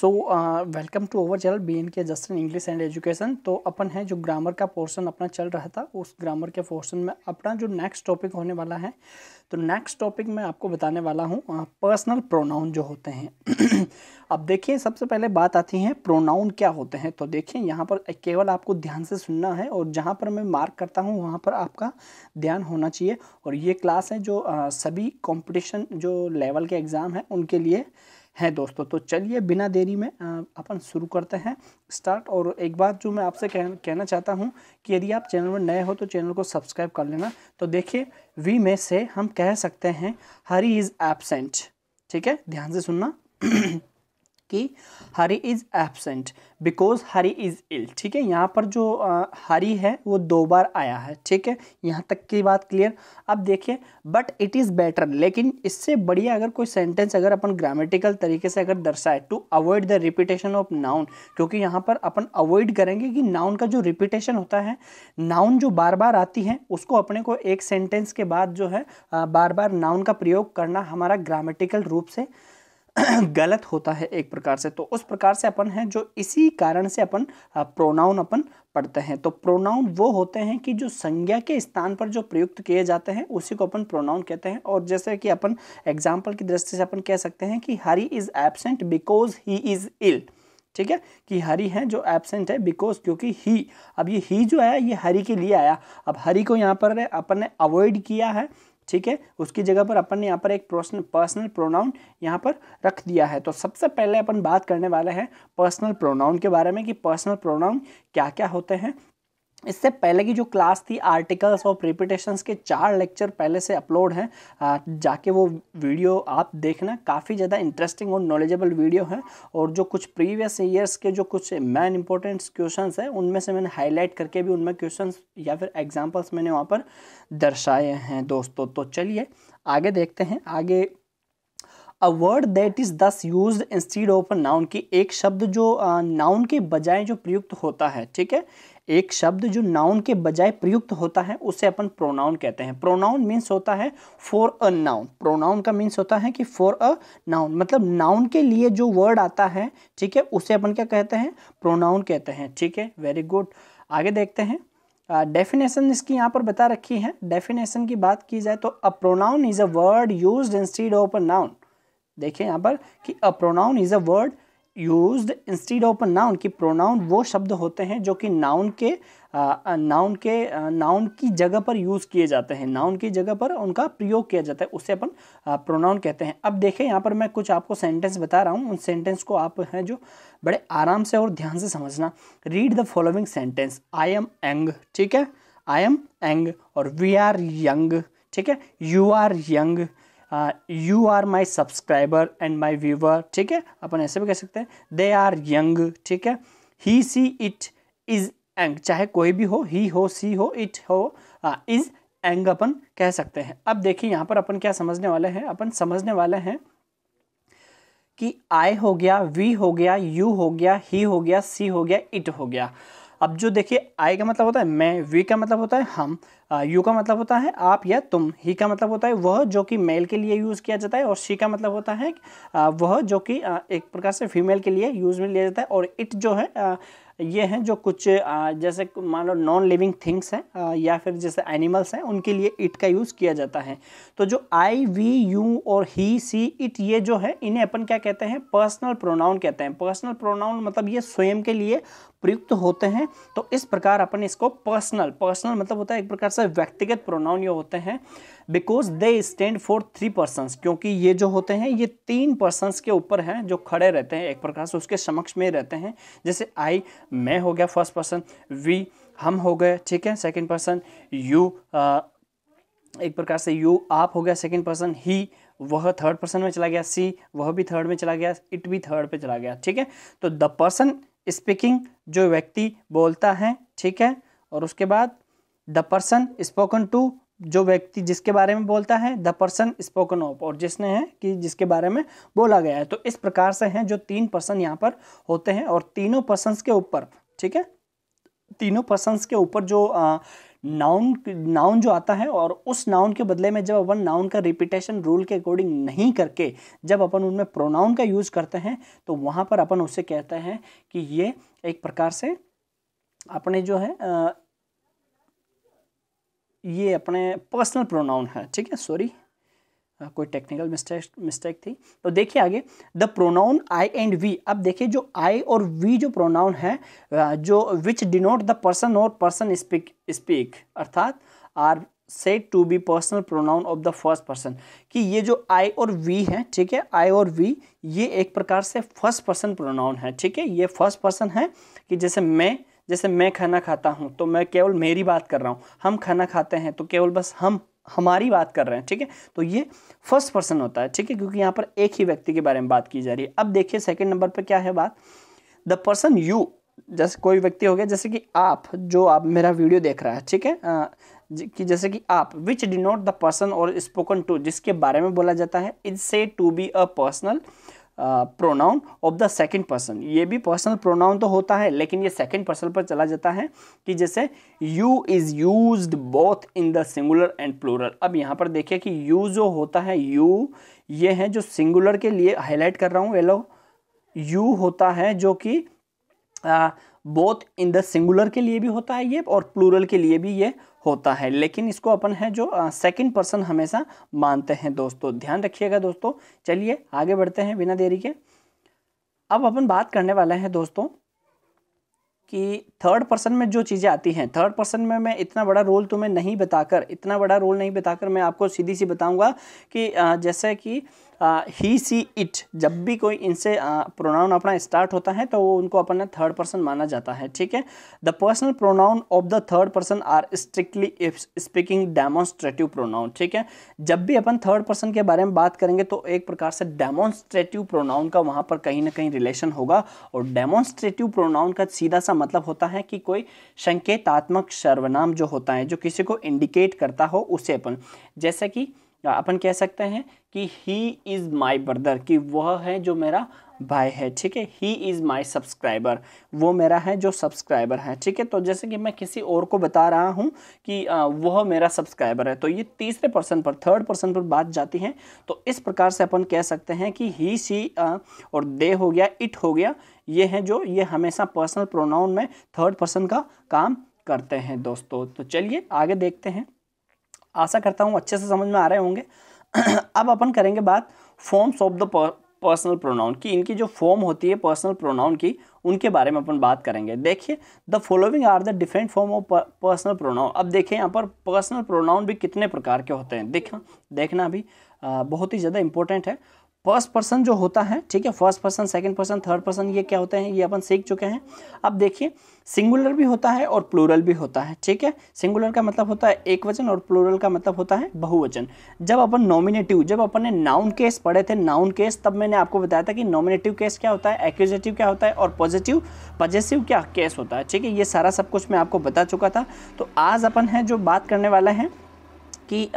so welcome to over channel B N K just in English and education तो अपन है जो grammar का पोर्शन अपना चल रहा था उस ग्रामर के पोर्शन में अपना जो नेक्स्ट टॉपिक होने वाला है तो नेक्स्ट टॉपिक मैं आपको बताने वाला हूँ पर्सनल uh, प्रोनाउन जो होते हैं अब देखिए सबसे पहले बात आती है प्रोनाउन क्या होते हैं तो देखिए यहाँ पर केवल आपको ध्यान से सुनना है और जहाँ पर मैं मार्क करता हूँ वहाँ पर आपका ध्यान होना चाहिए और ये क्लास है जो आ, uh, सभी कॉम्पिटिशन जो लेवल के एग्ज़ाम हैं उनके लिए हैं दोस्तों तो चलिए बिना देरी में अपन शुरू करते हैं स्टार्ट और एक बात जो मैं आपसे कह, कहना चाहता हूँ कि यदि आप चैनल में नए हो तो चैनल को सब्सक्राइब कर लेना तो देखिए वी में से हम कह सकते हैं हरी इज़ एबसेंट ठीक है ध्यान से सुनना कि Hari is absent because Hari is ill ठीक है यहाँ पर जो हरी है वो दो बार आया है ठीक है यहाँ तक की बात क्लियर अब देखिए बट इट इज़ बेटर लेकिन इससे बढ़िया अगर कोई सेंटेंस अगर अपन ग्रामेटिकल तरीके से अगर दर्शाए to avoid the repetition of noun क्योंकि यहाँ पर अपन अवॉइड करेंगे कि नाउन का जो रिपीटेशन होता है नाउन जो बार बार आती है उसको अपने को एक सेंटेंस के बाद जो है बार बार नाउन का प्रयोग करना हमारा ग्रामेटिकल रूप से गलत होता है एक प्रकार से तो उस प्रकार से अपन है जो इसी कारण से अपन प्रोनाउन अपन पढ़ते हैं तो प्रोनाउन वो होते हैं कि जो संज्ञा के स्थान पर जो प्रयुक्त किए जाते हैं उसी को अपन प्रोनाउन कहते हैं और जैसे कि अपन एग्जाम्पल की दृष्टि से अपन कह सकते हैं कि Hari is absent because he is ill ठीक है कि हरी है जो एबसेंट है बिकॉज क्योंकि ही अब ये ही जो है ये हरी के लिए आया अब हरी को यहाँ पर अपन ने अवॉइड किया है ठीक है उसकी जगह पर अपन ने यहाँ पर एक पर्सनल पर्सनल प्रोनाउन यहाँ पर रख दिया है तो सबसे पहले अपन बात करने वाले हैं पर्सनल प्रोनाउन के बारे में कि पर्सनल प्रोनाउन क्या क्या होते हैं इससे पहले की जो क्लास थी आर्टिकल्स और प्रिपिटेशन के चार लेक्चर पहले से अपलोड हैं जाके वो वीडियो आप देखना काफ़ी ज़्यादा इंटरेस्टिंग और नॉलेजेबल वीडियो है और जो कुछ प्रीवियस ईयर्स के जो कुछ मैन इंपॉर्टेंट क्वेश्चंस हैं उनमें से मैंने हाईलाइट करके भी उनमें क्वेश्चंस या फिर एग्जाम्पल्स मैंने वहाँ पर दर्शाए हैं दोस्तों तो चलिए आगे देखते हैं आगे a word that is thus use instead of a noun की एक शब्द जो नाउन के बजाय जो प्रयुक्त होता है ठीक है एक शब्द जो नाउन के बजाय प्रयुक्त होता है उसे अपन प्रोनाउन कहते हैं प्रोनाउन मीन्स होता है फॉर अ नाउन प्रोनाउन का मीन्स होता है कि फॉर अ नाउन मतलब नाउन के लिए जो वर्ड आता है ठीक है उसे अपन क्या कहते हैं प्रोनाउन कहते हैं ठीक है वेरी गुड आगे देखते हैं डेफिनेशन uh, इसकी यहाँ पर बता रखी है डेफिनेशन की बात की जाए तो a pronoun is a word use instead of a noun देखें यहाँ पर कि a pronoun is a word use instead of a noun कि प्रोनाउन वो शब्द होते हैं जो कि नाउन के नाउन के नाउन की जगह पर यूज़ किए जाते हैं नाउन की जगह पर उनका प्रयोग किया जाता है उसे अपन प्रोनाउन कहते हैं अब देखें यहाँ पर मैं कुछ आपको सेंटेंस बता रहा हूँ उन सेंटेंस को आप हैं जो बड़े आराम से और ध्यान से समझना read the following sentence I am young ठीक है आई एम एंग और वी आर यंग ठीक है you are young you are my subscriber and my viewer ठीक है अपन ऐसे भी कह सकते हैं दे आर यंग ठीक है ही सी इट इज एंग चाहे कोई भी हो ही हो सी हो इट हो इज एंग अपन कह सकते हैं अब देखिए यहाँ पर अपन क्या समझने वाले हैं अपन समझने वाले हैं कि आई हो गया वी हो गया यू हो गया ही हो गया सी हो गया इट हो गया अब जो देखिए आई का मतलब होता है मैं वी का मतलब होता है हम यू का मतलब होता है आप या तुम ही का मतलब होता है वह जो कि मेल के लिए यूज़ किया जाता है और शी का मतलब होता है वह जो कि एक प्रकार से फीमेल के लिए यूज़ में लिया जाता है और इट जो है ये हैं जो कुछ जैसे मान लो नॉन लिविंग थिंग्स हैं या फिर जैसे एनिमल्स हैं उनके लिए इट का यूज़ किया जाता है तो जो आई वी यू और ही सी इट ये जो है इन्हें अपन क्या कहते हैं पर्सनल प्रोनाउन कहते हैं पर्सनल प्रोनाउन मतलब ये स्वयं के लिए प्रयुक्त होते हैं तो इस प्रकार अपन इसको पर्सनल पर्सनल मतलब होता है एक प्रकार से व्यक्तिगत प्रोनाउन ये होते हैं because they stand for three person क्योंकि ये जो होते हैं ये तीन पर्सन के ऊपर हैं जो खड़े रहते हैं एक प्रकार से उसके समक्ष में रहते हैं जैसे आई मैं हो गया फर्स्ट पर्सन वी हम हो गए ठीक है सेकेंड पर्सन यू एक प्रकार से यू आप हो गया सेकेंड पर्सन ही वह थर्ड पर्सन में चला गया सी वह भी थर्ड में चला गया इट भी थर्ड पे चला गया ठीक है तो द पर्सन स्पीकिंग जो व्यक्ति बोलता है ठीक है और उसके बाद द पर्सन स्पोकन टू जो व्यक्ति जिसके बारे में बोलता है द पर्सन स्पोकन ऑफ और जिसने है कि जिसके बारे में बोला गया है तो इस प्रकार से हैं जो तीन पर्सन यहाँ पर होते हैं और तीनों पर्सनस के ऊपर ठीक है तीनों पर्सनस के ऊपर जो नाउन नाउन जो आता है और उस नाउन के बदले में जब अपन नाउन का रिपीटेशन रूल के अकॉर्डिंग नहीं करके जब अपन उनमें प्रोनाउन का यूज़ करते हैं तो वहां पर अपन उसे कहते हैं कि ये एक प्रकार से अपने जो है आ, ये अपने पर्सनल प्रोनाउन है ठीक है सॉरी हाँ, कोई टेक्निकल मिस्टेक मिस्टेक थी तो देखिए आगे the pronoun I and we अब देखिए जो आई और वी जो प्रोनाउन है जो विच डिनोट द पर्सन और पर्सन स्पीक स्पीक अर्थात are said to be personal pronoun of the first person कि ये जो आई और वी है ठीक है आई और वी ये एक प्रकार से फर्स्ट पर्सन प्रोनाउन है ठीक है ये फर्स्ट पर्सन है कि जैसे मैं जैसे मैं खाना खाता हूँ तो मैं केवल मेरी बात कर रहा हूँ हम खाना खाते हैं तो केवल बस हम हमारी बात कर रहे हैं ठीक है तो ये फर्स्ट पर्सन होता है ठीक है क्योंकि यहाँ पर एक ही व्यक्ति के बारे में बात की जा रही है अब देखिए सेकंड नंबर पर क्या है बात द पर्सन यू जैसे कोई व्यक्ति हो गया जैसे कि आप जो आप मेरा वीडियो देख रहा है ठीक है कि जैसे कि आप विच डिनोट द पर्सन और स्पोकन टू जिसके बारे में बोला जाता है is said to be a personal pronoun of the second person ये भी पर्सनल प्रोनाउन तो होता है लेकिन ये सेकंड पर्सन पर चला जाता है कि जैसे you is use both in the singular and plural अब यहाँ पर देखिए कि यू जो होता है यू ये है जो सिंगुलर के लिए हाईलाइट कर रहा हूँ येलो यू होता है जो कि बोथ इन द सिंगुलर के लिए भी होता है ये और प्लूरल के लिए भी ये होता है लेकिन इसको अपन है जो सेकंड पर्सन हमेशा मानते हैं दोस्तों ध्यान रखिएगा दोस्तों चलिए आगे बढ़ते हैं बिना देरी के अब अपन बात करने वाले हैं दोस्तों कि थर्ड पर्सन में जो चीज़ें आती हैं थर्ड पर्सन में मैं इतना बड़ा रोल तुम्हें नहीं बताकर इतना बड़ा रोल नहीं बताकर मैं आपको सीधी सी बताऊंगा कि जैसे कि ही सी इट जब भी कोई इनसे प्रोनाउन अपना स्टार्ट होता है तो वो उनको अपना थर्ड पर्सन माना जाता है ठीक है the personal pronoun of the third person are strictly speaking demonstrative pronoun ठीक है जब भी अपन थर्ड पर्सन के बारे में बात करेंगे तो एक प्रकार से डेमोन्स्ट्रेटिव प्रोनाउन का वहाँ पर कहीं ना कहीं रिलेशन होगा और डेमोन्स्ट्रेटिव प्रोनाउन का सीधा सा मतलब होता है कि कोई संकेतात्मक सर्वनाम जो होता है जो किसी को इंडिकेट करता हो उसे अपन जैसे कि अपन कह सकते हैं कि ही इज़ माई ब्रदर कि वह है जो मेरा भाई है ठीक है ही इज़ माई सब्सक्राइबर वो मेरा है जो सब्सक्राइबर है ठीक है तो जैसे कि मैं किसी और को बता रहा हूँ कि वह मेरा सब्सक्राइबर है तो ये तीसरे पर्सन पर थर्ड पर्सन पर बात जाती है तो इस प्रकार से अपन कह सकते हैं कि ही सी और दे हो गया इट हो गया ये है जो ये हमेशा पर्सनल प्रोनाउन में थर्ड पर्सन का काम करते हैं दोस्तों तो चलिए आगे देखते हैं आशा करता हूँ अच्छे से समझ में आ रहे होंगे अब अपन करेंगे बात forms of the personal pronoun की इनकी जो फॉर्म होती है पर्सनल प्रोनाउन की उनके बारे में अपन बात करेंगे देखिए the following are the different form of personal pronoun अब देखिए यहाँ पर पर्सनल प्रोनाउन भी कितने प्रकार के होते हैं देखना देखना भी बहुत ही ज़्यादा इंपॉर्टेंट है फर्स्ट पर्सन जो होता है ठीक है first person second person third person ये क्या होते हैं ये अपन सीख चुके हैं अब देखिए सिंगुलर भी होता है और प्लूरल भी होता है ठीक है सिंगुलर का मतलब होता है एक वचन और प्लूरल का मतलब होता है बहुवचन जब अपन नॉमिनेटिव जब अपन ने नाउन केस पढ़े थे नाउन केस तब मैंने आपको बताया था कि नॉमिनेटिव केस क्या होता है एक्यूजेटिव क्या होता है और पॉजिटिव पॉजिटिव क्या केस होता है ठीक है ये सारा सब कुछ मैं आपको बता चुका था तो आज अपन है जो बात करने वाला है कि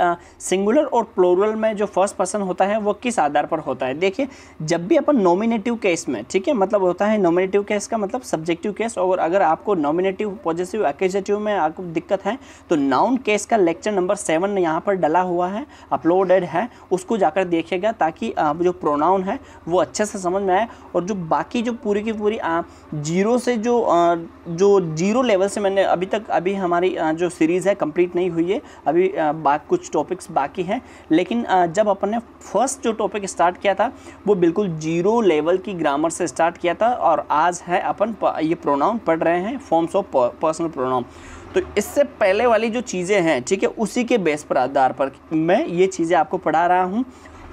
सिंगुलर और प्लोरल में जो फर्स्ट पर्सन होता है वो किस आधार पर होता है देखिए जब भी अपन नॉमिनेटिव केस में ठीक है मतलब होता है नॉमिनेटिव केस का मतलब सब्जेक्टिव केस और अगर आपको नॉमिनेटिव पॉजिटिव एक्जेटिव में आपको दिक्कत है तो नाउन केस का लेक्चर नंबर सेवन यहाँ पर डला हुआ है अपलोडेड है उसको जाकर देखिएगा ताकि जो प्रोनाउन है वो अच्छे से समझ में आए और जो बाकी जो पूरी की पूरी जीरो से जो आ, जो जीरो लेवल से मैंने अभी तक अभी हमारी आ, जो सीरीज़ है कंप्लीट नहीं हुई है अभी आ, बाकी कुछ टॉपिक्स बाकी हैं लेकिन जब अपन ने फर्स्ट जो टॉपिक स्टार्ट किया था वो बिल्कुल जीरो लेवल की ग्रामर से स्टार्ट किया था और आज है अपन ये प्रोनाउन पढ़ रहे हैं फॉर्म्स ऑफ पर्सनल प्रोनाउन तो इससे पहले वाली जो चीज़ें हैं ठीक है उसी के बेस पर आधार पर मैं ये चीज़ें आपको पढ़ा रहा हूँ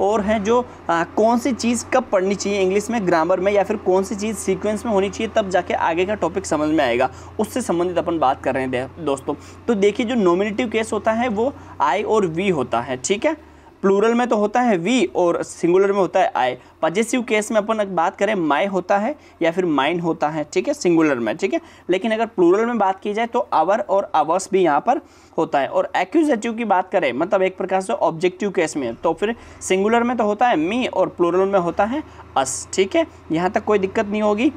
और हैं जो आ, कौन सी चीज़ कब पढ़नी चाहिए इंग्लिश में ग्रामर में या फिर कौन सी चीज़ सीक्वेंस में होनी चाहिए तब जाके आगे का टॉपिक समझ में आएगा उससे संबंधित अपन बात कर रहे हैं दोस्तों तो देखिए जो नॉमिनेटिव केस होता है वो आई और वी होता है ठीक है प्लूरल में तो होता है वी और सिंगुलर में होता है आई पजेसिव केस में अपन बात करें माय होता है या फिर माइन होता है ठीक है सिंगुलर में ठीक है लेकिन अगर प्लूरल में बात की जाए तो आवर और आवर्स भी यहाँ पर होता है और एक्यूजेटिव की बात करें मतलब एक प्रकार से ऑब्जेक्टिव केस में तो फिर सिंगुलर में तो होता है मी और प्लूरल में होता है अस ठीक है यहाँ तक कोई दिक्कत नहीं होगी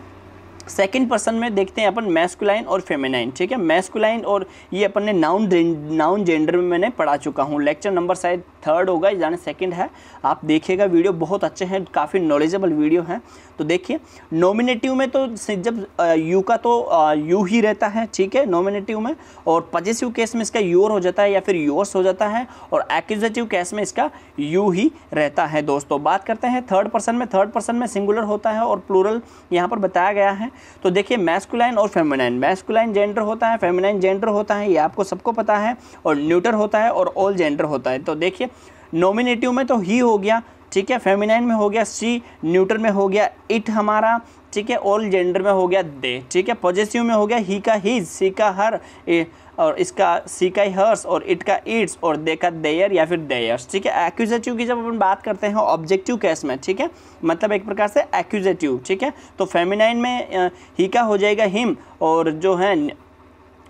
सेकेंड पर्सन में देखते हैं अपन मैस्कुलाइन और फेमेनाइन ठीक है मैस्कुलाइन और ये अपन ने नाउन नाउन जेंडर में मैंने पढ़ा चुका हूँ लेक्चर नंबर शायद थर्ड होगा यानी सेकंड है आप देखिएगा वीडियो बहुत अच्छे हैं काफ़ी नॉलेजेबल वीडियो हैं तो देखिए नॉमिनेटिव में तो जब यू का तो यू ही रहता है ठीक है नॉमिनेटिव में और पजेसिव केस में इसका योर हो जाता है या फिर योर्स हो जाता है और एक्जेटिव केस में इसका यू ही रहता है दोस्तों बात करते हैं थर्ड पर्सन में थर्ड पर्सन में सिंगुलर होता है और प्लूरल यहाँ पर बताया गया है तो देखिए मैस्कुलाइन और फेमिनाइन मैस्कुलाइन जेंडर होता है फेमिनाइन जेंडर होता है ये आपको सबको पता है और न्यूटर होता है और ऑल जेंडर होता है तो देखिए नॉमिनेटिव में तो ही हो गया ठीक है फेमिनाइन में हो गया सी न्यूट्रल में हो गया इट हमारा ठीक है ऑल जेंडर में हो गया दे ठीक है पॉजिटिव में हो गया ही का हीज सी का हर ए, और इसका सी का हर्स और इट का इट्स और दे का देयर या फिर देयर्स ठीक है एक्यूजेटिव की जब अपन बात करते हैं ऑब्जेक्टिव केस में ठीक है मतलब एक प्रकार से एक्यूजेटिव ठीक है तो फेमिनाइन में ही का हो जाएगा हिम और जो है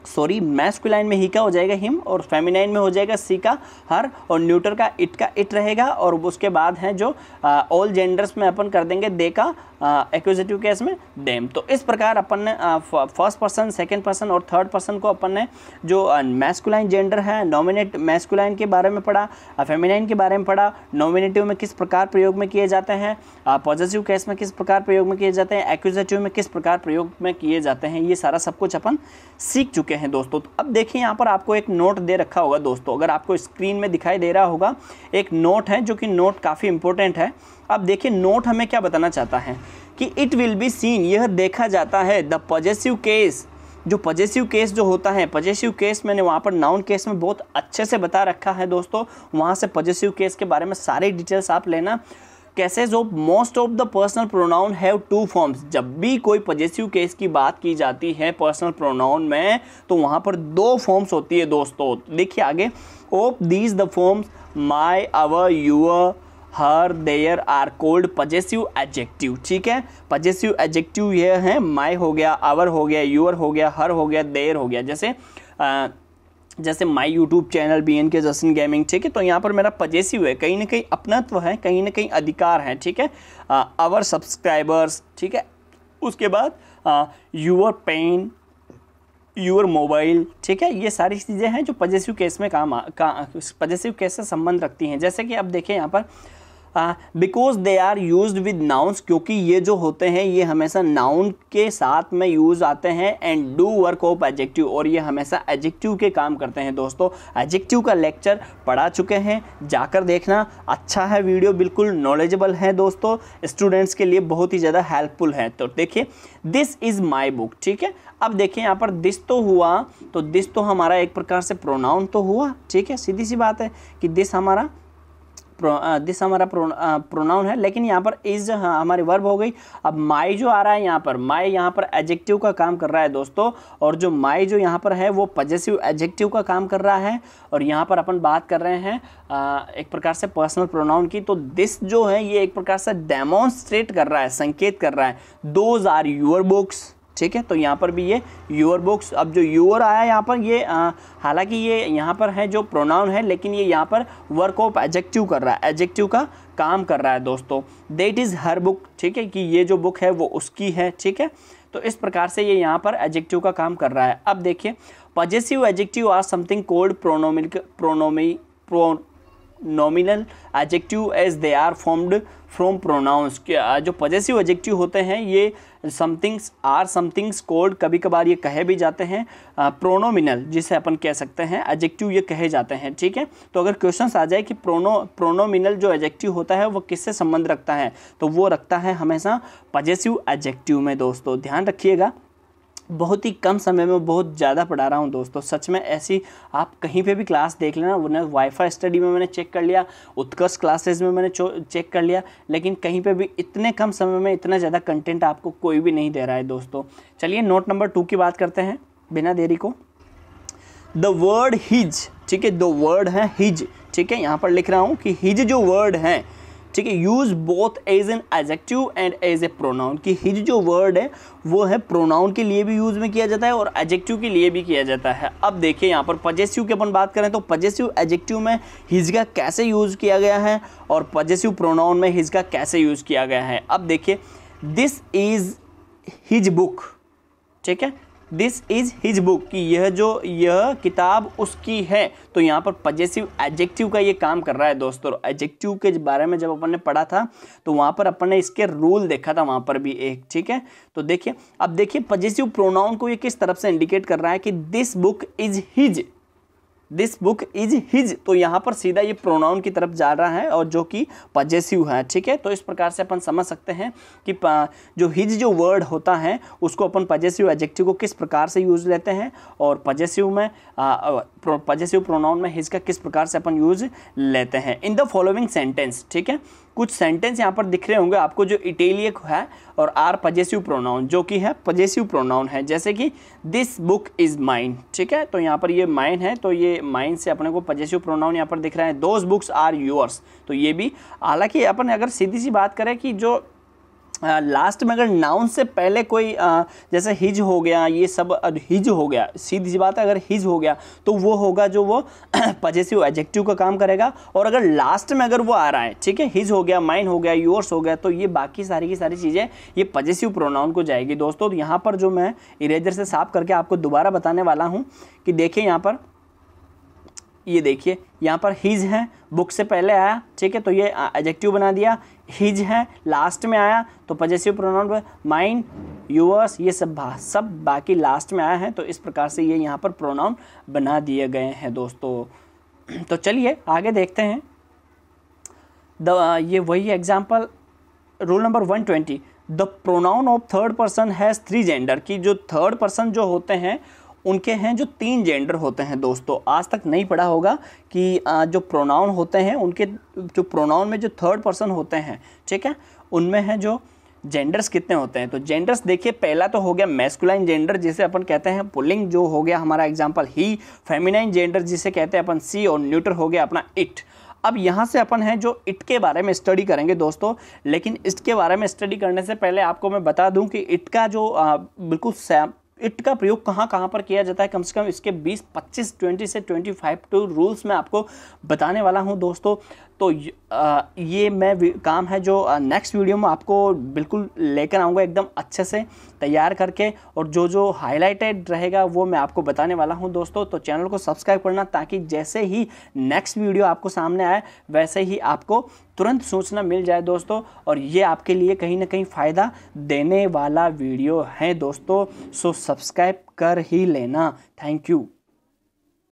सॉरी मैस्कुलाइन में ही का हो जाएगा हिम और फेमिनाइन में हो जाएगा सी का हर और न्यूटर का इट का इट रहेगा और उसके बाद हैं जो ऑल uh, जेंडर्स में अपन कर देंगे दे का एक्विजिटिव uh, केस में देम तो इस प्रकार अपन ने फर्स्ट पर्सन सेकेंड पर्सन और थर्ड पर्सन को अपन ने जो मैस्कुलाइन uh, जेंडर है नॉमिनेट मैस्कुलाइन के बारे में पढ़ा फेमिनाइन के बारे में पढ़ा नॉमिनेटिव में किस प्रकार प्रयोग में किए जाते हैं पॉजिटिव केस में किस प्रकार प्रयोग में किए जाते हैं एक्विजिटिव में किस प्रकार प्रयोग में किए जाते हैं ये सारा सब कुछ अपन सीख चुके चुके हैं दोस्तों तो अब देखिए यहाँ पर आपको एक नोट दे रखा होगा दोस्तों अगर आपको स्क्रीन में दिखाई दे रहा होगा एक नोट है जो कि नोट काफ़ी इंपॉर्टेंट है अब देखिए नोट हमें क्या बताना चाहता है कि इट विल बी सीन यह देखा जाता है द पॉजिटिव केस जो पजेसिव केस जो होता है पजेसिव केस मैंने वहाँ पर नाउन केस में बहुत अच्छे से बता रखा है दोस्तों वहाँ से पजेसिव केस के बारे में सारी डिटेल्स आप लेना कैसे जो most of the personal pronoun have two forms जब भी कोई पजेसिव केस की बात की जाती है पर्सनल प्रोनाउन में तो वहाँ पर दो फॉर्म्स होती है दोस्तों देखिए आगे of these the forms my our your her their are called possessive adjective ठीक है पजेसिव एडजेक्टिव ये हैं माई हो गया आवर हो गया यूअर हो गया हर हो गया देयर हो गया जैसे आ, जैसे my YouTube channel B N K Jason gaming ठीक है तो यहाँ पर मेरा पजेसिव है कहीं ना कहीं अपनत्व है कहीं ना कहीं अधिकार है ठीक है आवर सब्सक्राइबर्स ठीक है उसके बाद यूअर पेन यूर मोबाइल ठीक है ये सारी चीज़ें हैं जो पजेसिव केस में काम का पजेसिव केस से संबंध रखती हैं जैसे कि अब देखें यहाँ पर because they are use with nouns क्योंकि ये जो होते हैं ये हमेशा नाउन के साथ में यूज आते हैं and do work of adjective और ये हमेशा एजेक्टिव के काम करते हैं दोस्तों एजेक्टिव का लेक्चर पढ़ा चुके हैं जाकर देखना अच्छा है वीडियो बिल्कुल नॉलेजेबल है दोस्तों स्टूडेंट्स के लिए बहुत ही ज़्यादा हेल्पफुल है तो देखिए दिस इज़ माई बुक ठीक है अब देखिए यहाँ पर दिस तो हुआ तो दिस तो हमारा एक प्रकार से प्रोनाउन तो हुआ ठीक है सीधी सी बात है कि दिस हमारा दिस हमारा प्रोनाउन है लेकिन यहाँ पर इज हमारी वर्ब हो गई अब माई जो आ रहा है यहाँ पर माई यहाँ पर एजेक्टिव का काम कर रहा है दोस्तों और जो माई जो यहाँ पर है वो पजेसिव एजेक्टिव का काम कर रहा है और यहाँ पर अपन बात कर रहे हैं एक प्रकार से पर्सनल प्रोनाउन की तो दिस जो है ये एक प्रकार से डेमोन्स्ट्रेट कर रहा है संकेत कर रहा है दोज आर योर बुक्स ठीक है तो यहाँ पर भी ये यूर बुक्स अब जो यूर आया यहाँ पर ये हालांकि ये यहाँ पर है जो प्रोनाउन है लेकिन ये यहाँ पर वर्क ऑफ एजेक्टिव कर रहा है एजेक्टिव का काम कर रहा है दोस्तों देट इज़ हर बुक ठीक है कि ये जो बुक है वो उसकी है ठीक है तो इस प्रकार से ये यहाँ पर एजेक्टिव का काम कर रहा है अब देखिए possessive adjective are something called pronomic pronomi pronominal adjective as they are formed from pronouns जो पजेसिव एजेक्टिव होते हैं ये समथिंग्स आर समथिंग्स कोल्ड कभी कभार ये कहे भी जाते हैं प्रोनोमिनल जिसे अपन कह सकते हैं एजेक्टिव ये कहे जाते हैं ठीक है तो अगर क्वेश्चन आ जाए कि प्रोनो प्रोनोमिनल जो एजेक्टिव होता है वो किससे संबंध रखता है तो वो रखता है हमेशा पजेसिव एजेक्टिव में दोस्तों ध्यान रखिएगा बहुत ही कम समय में बहुत ज़्यादा पढ़ा रहा हूँ दोस्तों सच में ऐसी आप कहीं पे भी क्लास देख लेना वरना वाईफाई स्टडी में मैंने चेक कर लिया उत्कर्ष क्लासेस में मैंने चेक कर लिया लेकिन कहीं पे भी इतने कम समय में इतना ज़्यादा कंटेंट आपको कोई भी नहीं दे रहा है दोस्तों चलिए नोट नंबर टू की बात करते हैं बिना देरी को द वर्ड हिज ठीक है दो वर्ड हैं हिज ठीक है यहाँ पर लिख रहा हूँ कि हिज जो वर्ड हैं ठीक है use both as an adjective and as a pronoun कि हिज जो वर्ड है वो है प्रोनाउन के लिए भी यूज़ में किया जाता है और एजेक्टिव के लिए भी किया जाता है अब देखिए यहाँ पर पजेसिव की अपन बात करें तो पजेसिव एजेक्टिव में हिज का कैसे यूज़ किया गया है और पजेसिव प्रोनाउन में हिज का कैसे यूज़ किया गया है अब देखिए दिस इज़ हिज बुक ठीक है दिस इज़ हिज बुक कि यह जो यह किताब उसकी है तो यहाँ पर पजेसिव एडजेक्टिव का ये काम कर रहा है दोस्तों एडजेक्टिव के बारे में जब अपन ने पढ़ा था तो वहाँ पर अपन ने इसके रूल देखा था वहाँ पर भी एक ठीक है तो देखिए अब देखिए पजेसिव प्रोनाउन को ये किस तरफ से इंडिकेट कर रहा है कि this book is his this book is his तो यहाँ पर सीधा ये प्रोनाउन की तरफ जा रहा है और जो कि पजेसिव है ठीक है तो इस प्रकार से अपन समझ सकते हैं कि जो हिज जो वर्ड होता है उसको अपन पजेसिव एजेक्टिव को किस प्रकार से यूज लेते हैं और पजेसिव में पजेसिव प्रोनाउन में हिज का किस प्रकार से अपन यूज लेते हैं इन द फॉलोइंग सेंटेंस ठीक है कुछ सेंटेंस यहाँ पर दिख रहे होंगे आपको जो इटेलियक है और आर पजेसिव प्रोनाउन जो कि है पजेसिव प्रोनाउन है जैसे कि दिस बुक इज़ माइन ठीक है तो यहाँ पर ये माइन है तो ये माइंड से अपने को पजेसिव प्रोनाउन यहाँ पर दिख रहा है दोज बुक्स आर योअर्स तो ये भी हालांकि अपन अगर सीधी सी बात करें कि जो लास्ट में अगर नाउन से पहले कोई आ, जैसे हिज हो गया ये सब हिज हो गया सीधी सी बात है अगर हिज हो गया तो वो होगा जो वो पजेसिव एडजेक्टिव का काम करेगा और अगर लास्ट में अगर वो आ रहा है ठीक है हिज हो गया माइन हो गया योर्स हो गया तो ये बाकी सारी की सारी चीज़ें ये पजेसिव प्रोनाउन को जाएगी दोस्तों तो यहाँ पर जो मैं इरेजर से साफ करके आपको दोबारा बताने वाला हूँ कि देखिए यहाँ पर ये देखिए यहाँ पर हिज है बुक से पहले आया ठीक है तो ये एजेक्टिव बना दिया हिज है लास्ट में आया तो पजेसिव प्रोनाउन पर माइन यूअर्स ये सब सब बाकी लास्ट में आया है तो इस प्रकार से ये यहाँ पर प्रोनाउन बना दिए गए हैं दोस्तों तो चलिए आगे देखते हैं द ये वही example rule number one twenty the pronoun of third person has three gender की जो थर्ड पर्सन जो होते हैं उनके हैं जो तीन जेंडर होते हैं दोस्तों आज तक नहीं पढ़ा होगा कि जो प्रोनाउन होते हैं उनके जो प्रोनाउन में जो थर्ड पर्सन होते हैं ठीक है उनमें हैं जो जेंडर्स कितने होते हैं तो जेंडर्स देखिए पहला तो हो गया मेस्कुलाइन जेंडर जिसे अपन कहते हैं पुलिंग जो हो गया हमारा एग्जाम्पल ही फेमिनाइन जेंडर जिसे कहते हैं अपन सी और न्यूटर हो गया अपना इट अब यहाँ से अपन है जो इट के बारे में स्टडी करेंगे दोस्तों लेकिन इसके बारे में स्टडी करने से पहले आपको मैं बता दूं कि इट का जो बिल्कुल इट का प्रयोग कहाँ कहाँ पर किया जाता है कम से कम इसके 20 25 20 से 25 टू रूल्स मैं आपको बताने वाला हूँ दोस्तों तो ये मैं काम है जो नेक्स्ट वीडियो में आपको बिल्कुल लेकर आऊँगा एकदम अच्छे से तैयार करके और जो जो हाईलाइटेड रहेगा वो मैं आपको बताने वाला हूँ दोस्तों तो चैनल को सब्सक्राइब करना ताकि जैसे ही नेक्स्ट वीडियो आपको सामने आए वैसे ही आपको तुरंत सूचना मिल जाए दोस्तों और ये आपके लिए कहीं ना कहीं फ़ायदा देने वाला वीडियो है दोस्तों सो सब्सक्राइब कर ही लेना थैंक यू